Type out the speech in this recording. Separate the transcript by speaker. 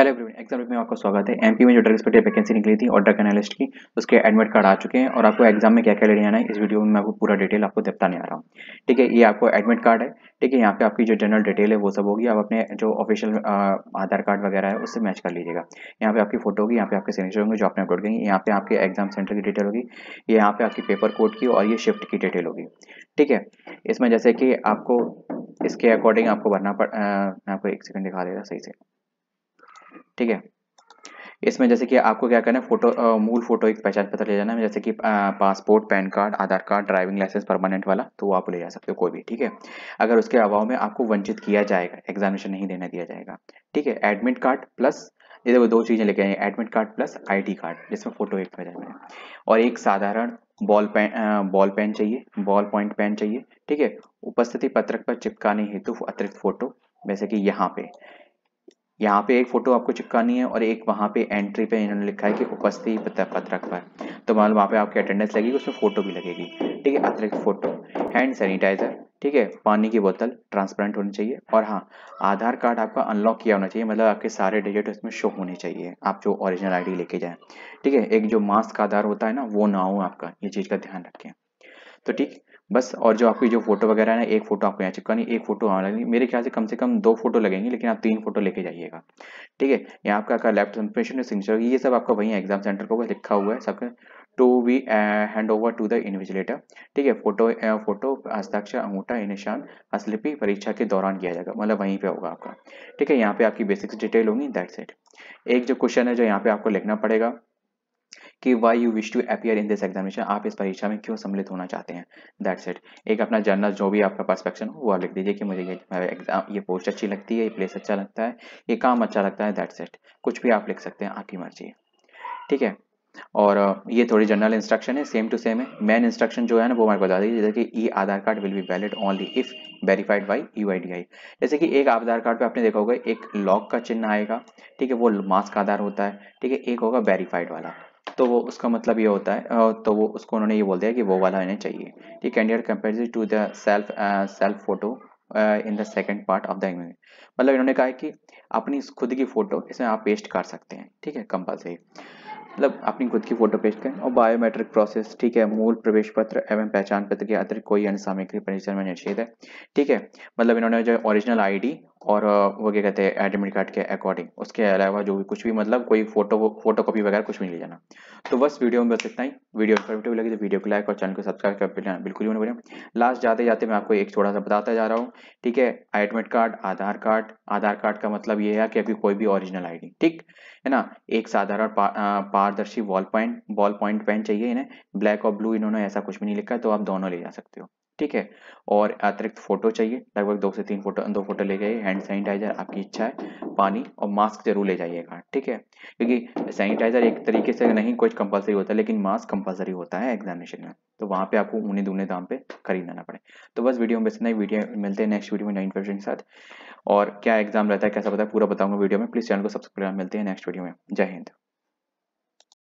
Speaker 1: hello everyone exam में आपका स्वागत है एमपी में जो ड्रग्स पे वैकेंसी निकली थी और ड्रग एनालिस्ट की उसके एडमिट कार्ड आ चुके हैं और आपको एग्जाम में क्या क्या लेने आना है इस वीडियो में मैं आपको पूरा डिटेल आपको नहीं आ रहा हूँ ठीक है ये आपको एडमिट कार्ड है ठीक है यहाँ पे आपकी जो जनरल डिटेल है वो सब होगी आप अपने जो ऑफिशियल आधार कार्ड वगैरह है उससे मैच कर लीजिएगा यहाँ पे आपकी फोटो होगी यहाँ पे आपके सिग्नेचर होंगे जो आपने अपलोड करेंगे यहाँ पे आपके एग्जाम सेंटर की डिटेल होगी ये यहाँ पे आपकी पेपर कोड की और ये शिफ्ट की डिटेल होगी ठीक है इसमें जैसे कि आपको इसके अकॉर्डिंग आपको भरना पड़ मैं आपको एक सेकंड दिखा देगा सही से ठीक है इसमें जैसे कि आपको क्या करना है फोटो आ, मूल फोटो एक पहचान पत्र ले जाना है जैसे कि passport PAN card Aadhaar card driving licence permanent वाला तो आप ले जा सकते हो कोई भी ठीक है अगर उसके अभाव में आपको वंचित किया जाएगा एग्जामिनेशन नहीं देने दिया जाएगा ठीक है एडमिट कार्ड प्लस ये देखो दो चीज़ें लेके आए admit card plus I card जिसमें फोटो एक पहचान है और एक साधारण बॉल पेन बॉल पेन चाहिए बॉल पॉइंट पेन चाहिए ठीक है उपस्थिति पत्रक पर चिपकाने हेतु अतिरिक्त फोटो जैसे कि यहाँ पे यहाँ पे एक फोटो आपको चिपकानी है और एक वहाँ पे एंट्री पे इन्होंने लिखा है कि उपस्थिति पत्रक पर तो मान लो वहाँ पे आपकी अटेंडेंस लगेगी उसमें फोटो भी लगेगी ठीक है अतिरिक्त फोटो हैंड सैनिटाइजर ठीक है पानी की बोतल ट्रांसपेरेंट होनी चाहिए और हाँ आधार कार्ड आपका अनलॉक किया होना चाहिए मतलब आपके सारे डिजिट उसमें शो होने चाहिए आप जो ओरिजिनल आईडी लेके जाए ठीक है एक जो मास्क का आधार होता है ना वो ना हो आपका ये चीज़ का ध्यान रखें तो ठीक बस और जो आपकी जो फोटो वगैरह है एक फोटो आपको यहाँ नहीं एक फोटो वहाँ लगेगी मेरे ख्याल से कम से कम दो फोटो लगेंगी लेकिन आप तीन फोटो लेके जाइएगा ठीक है यहाँ आपका आपका लेफ्ट इन्फॉर्मेशन सिग्नेचर होगी ये सब आपका वहीं एग्जाम सेंटर को लिखा हुआ है सबके to be hand over to the invigilator ठीक है फोटो फोटो uh, हस्ताक्षर अंगूठा निशान असलिपी परीक्षा के दौरान किया जाएगा मतलब वहीं पे होगा आपका ठीक है यहाँ पे आपकी बेसिक्स डिटेल होंगी दैट सेट एक जो क्वेश्चन है जो यहाँ पे आपको लिखना पड़ेगा कि why you wish to appear in this examination आप इस परीक्षा में क्यों सम्मिलित होना चाहते हैं दैट्स इट एक अपना जर्नल जो भी आपका परस्पेक्शन हो वो लिख दीजिए कि मुझे ये एग्जाम ये पोस्ट अच्छी लगती है ये प्लेस अच्छा लगता है ये काम अच्छा लगता है दैट्स इट कुछ भी आप लिख सकते हैं आपकी मर्जी है ठीक है और ये थोड़ी जनरल इंस्ट्रक्शन है सेम टू सेम है मेन इंस्ट्रक्शन जो है ना वो मैं बता दीजिए जैसे कि e Aadhaar card will be valid only if verified by you जैसे कि एक आधार कार्ड पे आपने देखा होगा एक लॉक का चिन्ह आएगा ठीक है वो मास्क आधार होता है ठीक है एक होगा वेरीफाइड वाला तो वो उसका मतलब ये होता है तो वो उसको उन्होंने ये बोल दिया कि वो वाला इन्हें चाहिए ठीक candidate compare to the self self photo in the second part of the image मतलब इन्होंने कहा है कि अपनी खुद की फ़ोटो इसमें आप पेस्ट कर सकते हैं ठीक है कंपल्सरी मतलब अपनी खुद की फ़ोटो पेस्ट करें और बायोमेट्रिक प्रोसेस ठीक है मूल प्रवेश पत्र एवं पहचान पत्र के अतिरिक्त कोई अन्य सामग्री परिचय में निषेध है ठीक है मतलब इन्होंने जो ओरिजिनल आईडी और वो क्या कहते हैं एडमिट कार्ड के अकॉर्डिंग उसके अलावा जो भी कुछ भी मतलब कोई फोटो फोटो कॉपी वगैरह कुछ भी ले जाना तो बस वीडियो में बस इतना ही वीडियो इन्फॉर्मेटिव लगी तो वीडियो को लाइक और चैनल को सब्सक्राइब कर लेना बिल्कुल ही उन्होंने लास्ट जाते जाते मैं आपको एक छोटा सा बताता जा रहा हूँ ठीक है admit card Aadhaar card Aadhaar card का मतलब ये है कि अभी कोई भी ओरिजिनल आई ठीक है ना एक साधारण पारदर्शी wall point ball point pen चाहिए इन्हें ब्लैक और ब्लू इन्होंने ऐसा कुछ भी नहीं लिखा है तो आप दोनों ले जा सकते हो ठीक है और अतिरिक्त फोटो चाहिए लगभग दो से तीन फोटो दो फोटो ले जाइए हैंड सैनिटाइजर आपकी इच्छा है पानी और मास्क जरूर ले जाइएगा ठीक है क्योंकि सैनिटाइजर एक तरीके से नहीं कुछ कंपलसरी होता है लेकिन मास्क कंपलसरी होता है एग्जामिनेशन में तो वहाँ पे आपको उन्हें दूने दाम पे खरीदना पड़े तो बस वीडियो में बस नई वीडियो मिलते हैं नेक्स्ट वीडियो में नई इन्फॉर्मेशन के साथ और क्या एग्जाम रहता है कैसा पता है पूरा बताऊंगा वीडियो में प्लीज़ चैनल को सब्सक्राइब मिलते हैं नेक्स्ट वीडियो में जय हिंद